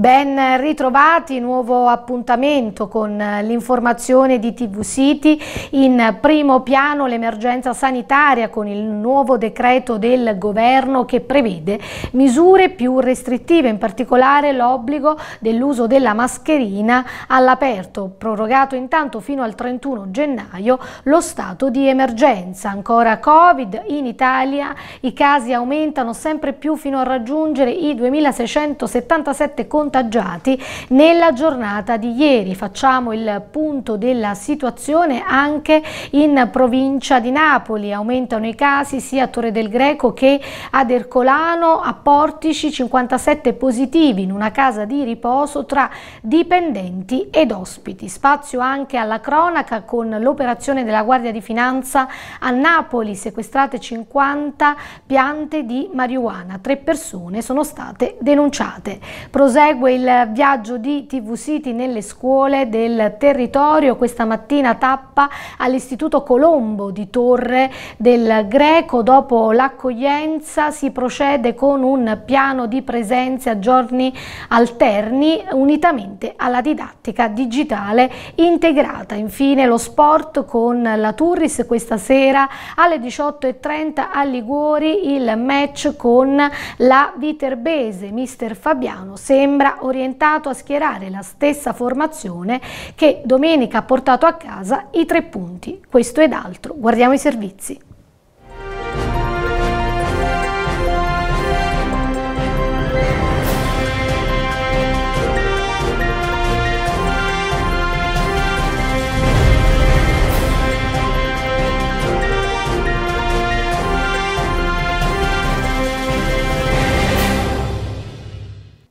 Ben ritrovati, nuovo appuntamento con eh, l'informazione di TV City. In primo piano l'emergenza sanitaria con il nuovo decreto del governo che prevede misure più restrittive, in particolare l'obbligo dell'uso della mascherina all'aperto, prorogato intanto fino al 31 gennaio lo stato di emergenza. Ancora Covid in Italia, i casi aumentano sempre più fino a raggiungere i 2677 contagi contagiati nella giornata di ieri. Facciamo il punto della situazione anche in provincia di Napoli. Aumentano i casi sia a Torre del Greco che ad Ercolano, a Portici 57 positivi in una casa di riposo tra dipendenti ed ospiti. Spazio anche alla cronaca con l'operazione della Guardia di Finanza a Napoli, sequestrate 50 piante di marijuana. Tre persone sono state denunciate. Prosegue prosegue il viaggio di TV City nelle scuole del territorio. Questa mattina tappa all'Istituto Colombo di Torre del Greco. Dopo l'accoglienza si procede con un piano di presenze a giorni alterni unitamente alla didattica digitale integrata. Infine lo sport con la Turris questa sera alle 18.30 a Liguori il match con la Viterbese. Mister Fabiano sembra era orientato a schierare la stessa formazione che domenica ha portato a casa i tre punti. Questo ed altro. Guardiamo i servizi.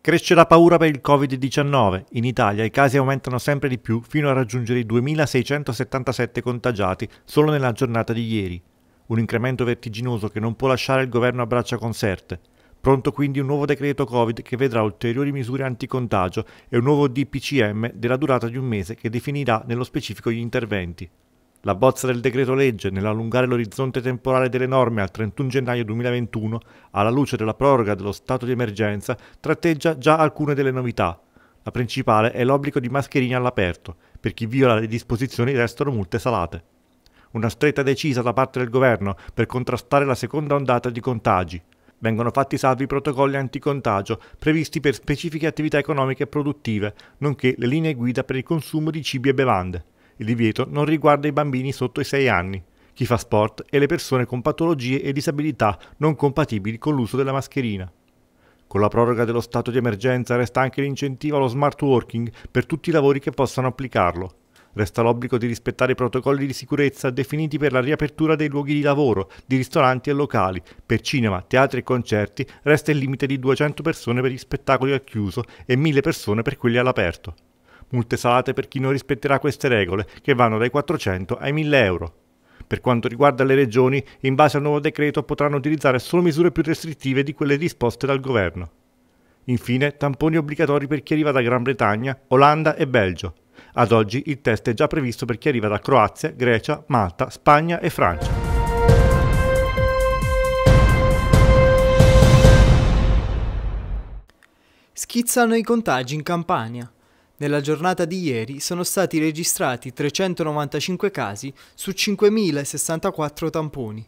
Cresce la paura per il Covid-19. In Italia i casi aumentano sempre di più fino a raggiungere i 2.677 contagiati solo nella giornata di ieri. Un incremento vertiginoso che non può lasciare il governo a braccia conserte. Pronto quindi un nuovo decreto Covid che vedrà ulteriori misure anticontagio e un nuovo DPCM della durata di un mese che definirà nello specifico gli interventi. La bozza del decreto legge, nell'allungare l'orizzonte temporale delle norme al 31 gennaio 2021, alla luce della proroga dello stato di emergenza, tratteggia già alcune delle novità. La principale è l'obbligo di mascherine all'aperto. Per chi viola le disposizioni restano multe salate. Una stretta decisa da parte del governo per contrastare la seconda ondata di contagi. Vengono fatti salvi i protocolli anticontagio previsti per specifiche attività economiche e produttive, nonché le linee guida per il consumo di cibi e bevande. Il divieto non riguarda i bambini sotto i 6 anni, chi fa sport e le persone con patologie e disabilità non compatibili con l'uso della mascherina. Con la proroga dello stato di emergenza resta anche l'incentivo allo smart working per tutti i lavori che possano applicarlo. Resta l'obbligo di rispettare i protocolli di sicurezza definiti per la riapertura dei luoghi di lavoro, di ristoranti e locali. Per cinema, teatri e concerti resta il limite di 200 persone per gli spettacoli al chiuso e 1000 persone per quelli all'aperto multe salate per chi non rispetterà queste regole, che vanno dai 400 ai 1000 euro. Per quanto riguarda le regioni, in base al nuovo decreto potranno utilizzare solo misure più restrittive di quelle disposte dal governo. Infine, tamponi obbligatori per chi arriva da Gran Bretagna, Olanda e Belgio. Ad oggi il test è già previsto per chi arriva da Croazia, Grecia, Malta, Spagna e Francia. Schizzano i contagi in Campania. Nella giornata di ieri sono stati registrati 395 casi su 5.064 tamponi.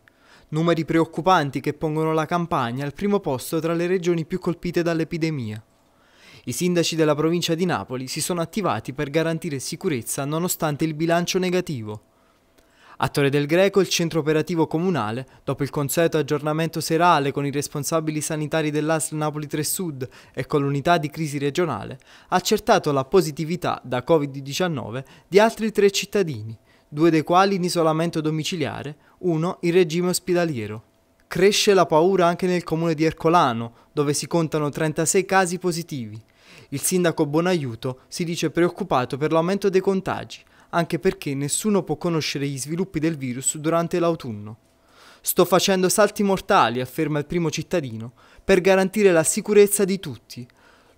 Numeri preoccupanti che pongono la Campania al primo posto tra le regioni più colpite dall'epidemia. I sindaci della provincia di Napoli si sono attivati per garantire sicurezza nonostante il bilancio negativo. A Torre del Greco il centro operativo comunale, dopo il consueto aggiornamento serale con i responsabili sanitari dell'ASL Napoli 3 Sud e con l'unità di crisi regionale, ha accertato la positività da Covid-19 di altri tre cittadini, due dei quali in isolamento domiciliare, uno in regime ospedaliero. Cresce la paura anche nel comune di Ercolano, dove si contano 36 casi positivi. Il sindaco Bonaiuto si dice preoccupato per l'aumento dei contagi anche perché nessuno può conoscere gli sviluppi del virus durante l'autunno. Sto facendo salti mortali, afferma il primo cittadino, per garantire la sicurezza di tutti.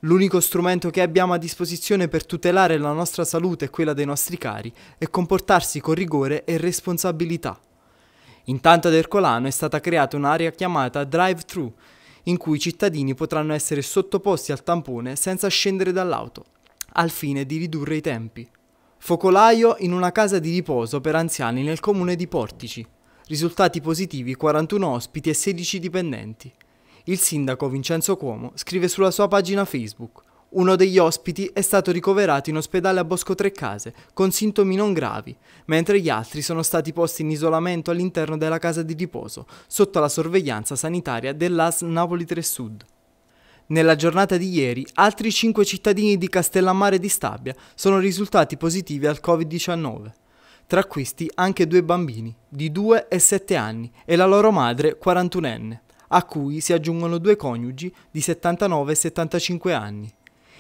L'unico strumento che abbiamo a disposizione per tutelare la nostra salute e quella dei nostri cari è comportarsi con rigore e responsabilità. Intanto ad Ercolano è stata creata un'area chiamata drive-thru, in cui i cittadini potranno essere sottoposti al tampone senza scendere dall'auto, al fine di ridurre i tempi. Focolaio in una casa di riposo per anziani nel comune di Portici. Risultati positivi 41 ospiti e 16 dipendenti. Il sindaco Vincenzo Cuomo scrive sulla sua pagina Facebook. Uno degli ospiti è stato ricoverato in ospedale a Bosco Tre Case con sintomi non gravi, mentre gli altri sono stati posti in isolamento all'interno della casa di riposo, sotto la sorveglianza sanitaria dell'AS Napoli 3 Sud. Nella giornata di ieri, altri 5 cittadini di Castellammare di Stabia sono risultati positivi al Covid-19. Tra questi anche due bambini, di 2 e 7 anni, e la loro madre, 41enne, a cui si aggiungono due coniugi di 79 e 75 anni.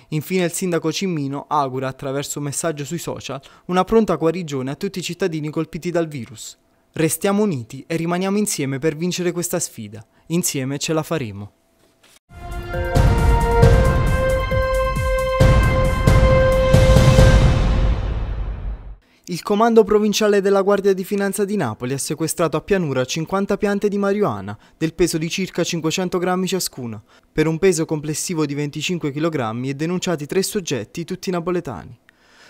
Infine il sindaco Cimmino augura, attraverso un messaggio sui social, una pronta guarigione a tutti i cittadini colpiti dal virus. Restiamo uniti e rimaniamo insieme per vincere questa sfida. Insieme ce la faremo. Il comando provinciale della Guardia di Finanza di Napoli ha sequestrato a pianura 50 piante di marijuana del peso di circa 500 grammi ciascuna, per un peso complessivo di 25 kg e denunciati tre soggetti, tutti napoletani.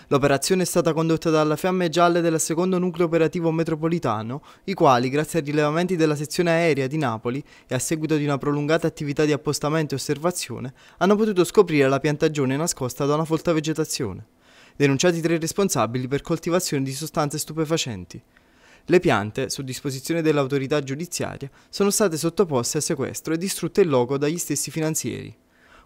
L'operazione è stata condotta dalla Fiamme Gialle del secondo nucleo operativo metropolitano, i quali, grazie ai rilevamenti della sezione aerea di Napoli e a seguito di una prolungata attività di appostamento e osservazione, hanno potuto scoprire la piantagione nascosta da una folta vegetazione denunciati tre responsabili per coltivazione di sostanze stupefacenti. Le piante, su disposizione dell'autorità giudiziaria, sono state sottoposte a sequestro e distrutte in loco dagli stessi finanzieri.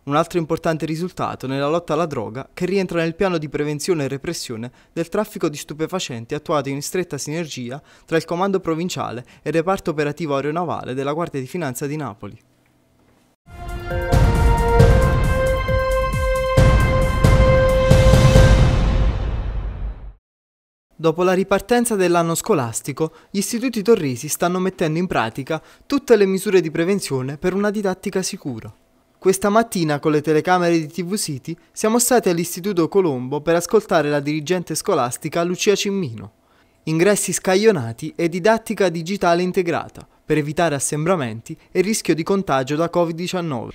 Un altro importante risultato nella lotta alla droga che rientra nel piano di prevenzione e repressione del traffico di stupefacenti attuato in stretta sinergia tra il Comando Provinciale e il Reparto Operativo Aeronavale della Guardia di Finanza di Napoli. Dopo la ripartenza dell'anno scolastico, gli istituti torresi stanno mettendo in pratica tutte le misure di prevenzione per una didattica sicura. Questa mattina con le telecamere di TV City siamo stati all'Istituto Colombo per ascoltare la dirigente scolastica Lucia Cimmino. Ingressi scaglionati e didattica digitale integrata per evitare assembramenti e rischio di contagio da Covid-19.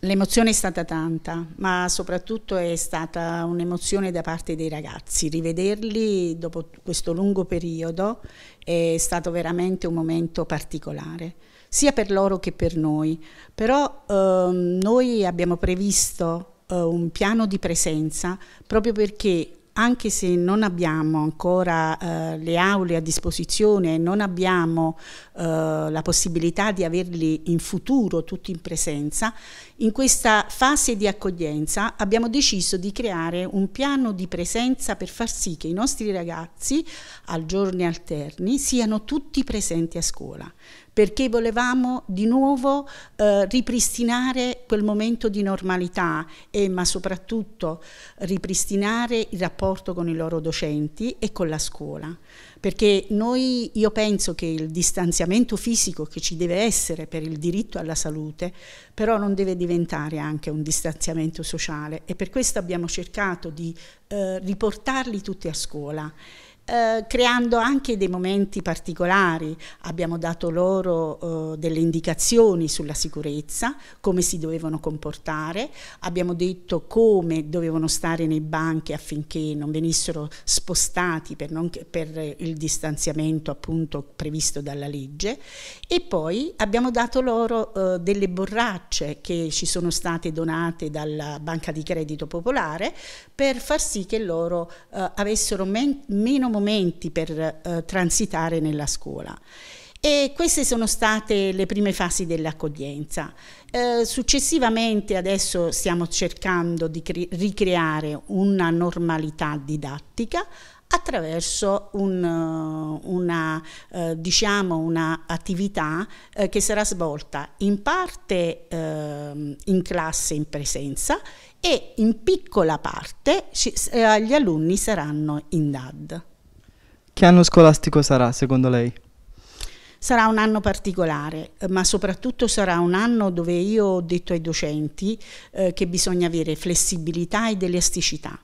L'emozione è stata tanta, ma soprattutto è stata un'emozione da parte dei ragazzi. Rivederli dopo questo lungo periodo è stato veramente un momento particolare, sia per loro che per noi. Però ehm, noi abbiamo previsto eh, un piano di presenza proprio perché anche se non abbiamo ancora eh, le aule a disposizione, non abbiamo eh, la possibilità di averli in futuro tutti in presenza, in questa fase di accoglienza abbiamo deciso di creare un piano di presenza per far sì che i nostri ragazzi, al giorni alterni, siano tutti presenti a scuola perché volevamo di nuovo eh, ripristinare quel momento di normalità e ma soprattutto ripristinare il rapporto con i loro docenti e con la scuola perché noi, io penso che il distanziamento fisico che ci deve essere per il diritto alla salute, però non deve diventare anche un distanziamento sociale e per questo abbiamo cercato di eh, riportarli tutti a scuola. Eh, creando anche dei momenti particolari. Abbiamo dato loro eh, delle indicazioni sulla sicurezza, come si dovevano comportare, abbiamo detto come dovevano stare nei banchi affinché non venissero spostati per, non, per il distanziamento appunto previsto dalla legge e poi abbiamo dato loro eh, delle borracce che ci sono state donate dalla Banca di Credito Popolare per far sì che loro eh, avessero men meno momenti per eh, transitare nella scuola. E queste sono state le prime fasi dell'accoglienza. Eh, successivamente adesso stiamo cercando di ricreare una normalità didattica attraverso un, eh, una, eh, diciamo una attività eh, che sarà svolta in parte eh, in classe in presenza e in piccola parte ci, eh, gli alunni saranno in DAD. Che anno scolastico sarà secondo lei? Sarà un anno particolare, eh, ma soprattutto sarà un anno dove io ho detto ai docenti eh, che bisogna avere flessibilità ed elasticità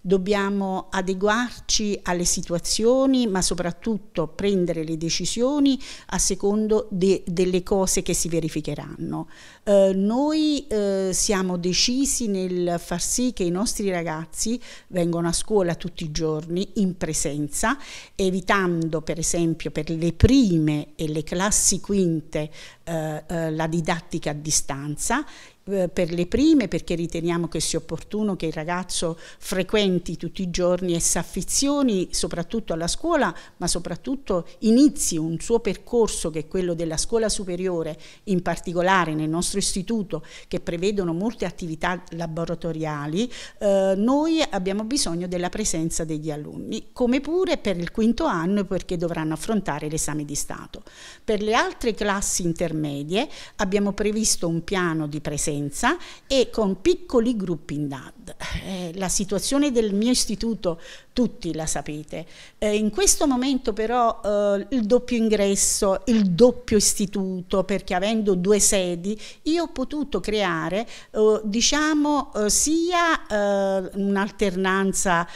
Dobbiamo adeguarci alle situazioni, ma soprattutto prendere le decisioni a secondo de delle cose che si verificheranno. Eh, noi eh, siamo decisi nel far sì che i nostri ragazzi vengano a scuola tutti i giorni in presenza, evitando per esempio per le prime e le classi quinte eh, eh la didattica a distanza eh, per le prime perché riteniamo che sia opportuno che il ragazzo frequenti tutti i giorni e si affizioni soprattutto alla scuola, ma soprattutto inizi un suo percorso che è quello della scuola superiore, in particolare nel nostro istituto che prevedono molte attività laboratoriali, eh, noi abbiamo bisogno della presenza degli alunni, come pure per il quinto anno perché dovranno affrontare l'esame di Stato. Per le altre classi intermedie abbiamo previsto un piano di presenza frequenza e con piccoli gruppi in data. Eh, la situazione del mio istituto tutti la sapete. Eh, in questo momento però eh, il doppio ingresso, il doppio istituto, perché avendo due sedi, io ho potuto creare eh, diciamo eh, sia un'alternanza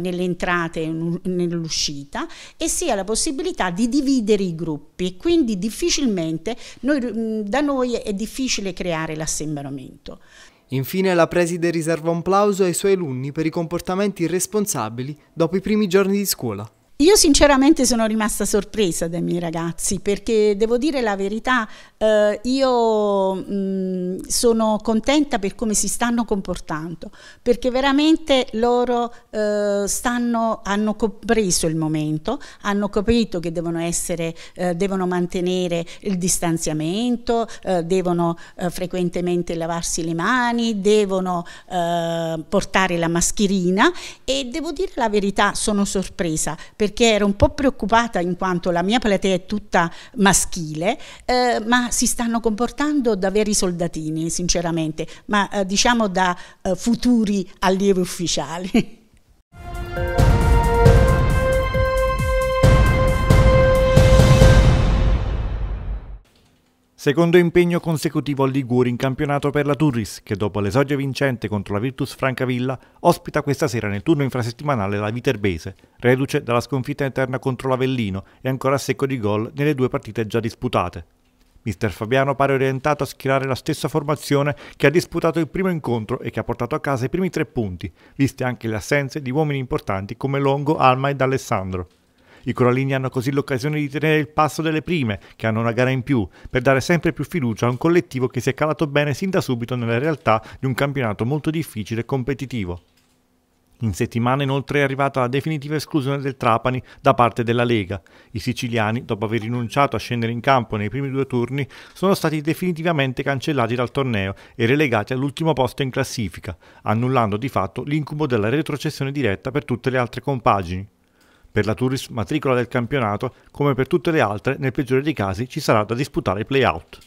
nelle entrate e nell'uscita e sia la possibilità di dividere i gruppi. Quindi difficilmente, noi, mm, da noi è difficile creare l'assembramento. Infine la preside riserva un plauso ai suoi alunni per i comportamenti irresponsabili dopo i primi giorni di scuola. Io sinceramente sono rimasta sorpresa dai miei ragazzi perché devo dire la verità, eh, io mh, sono contenta per come si stanno comportando, perché veramente loro eh, stanno, hanno compreso il momento, hanno capito che devono, essere, eh, devono mantenere il distanziamento, eh, devono eh, frequentemente lavarsi le mani, devono eh, portare la mascherina e devo dire la verità, sono sorpresa perché perché ero un po' preoccupata in quanto la mia platea è tutta maschile, eh, ma si stanno comportando da veri soldatini, sinceramente, ma eh, diciamo da eh, futuri allievi ufficiali. Secondo impegno consecutivo a Liguri in campionato per la Turris, che dopo l'esordio vincente contro la Virtus Francavilla, ospita questa sera nel turno infrasettimanale la Viterbese, reduce dalla sconfitta interna contro l'Avellino e ancora a secco di gol nelle due partite già disputate. Mister Fabiano pare orientato a schierare la stessa formazione che ha disputato il primo incontro e che ha portato a casa i primi tre punti, viste anche le assenze di uomini importanti come Longo, Alma ed Alessandro. I corallini hanno così l'occasione di tenere il passo delle prime, che hanno una gara in più, per dare sempre più fiducia a un collettivo che si è calato bene sin da subito nella realtà di un campionato molto difficile e competitivo. In settimana inoltre è arrivata la definitiva esclusione del Trapani da parte della Lega. I siciliani, dopo aver rinunciato a scendere in campo nei primi due turni, sono stati definitivamente cancellati dal torneo e relegati all'ultimo posto in classifica, annullando di fatto l'incubo della retrocessione diretta per tutte le altre compagini. Per la Tourist matricola del campionato, come per tutte le altre, nel peggiore dei casi ci sarà da disputare i play-out.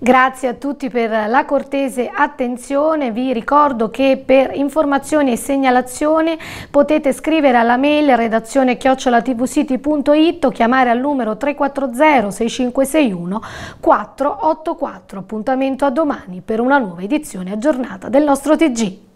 Grazie a tutti per la cortese attenzione, vi ricordo che per informazioni e segnalazioni potete scrivere alla mail redazione chiocciolatvcity.it o chiamare al numero 340 6561 484. Appuntamento a domani per una nuova edizione aggiornata del nostro TG.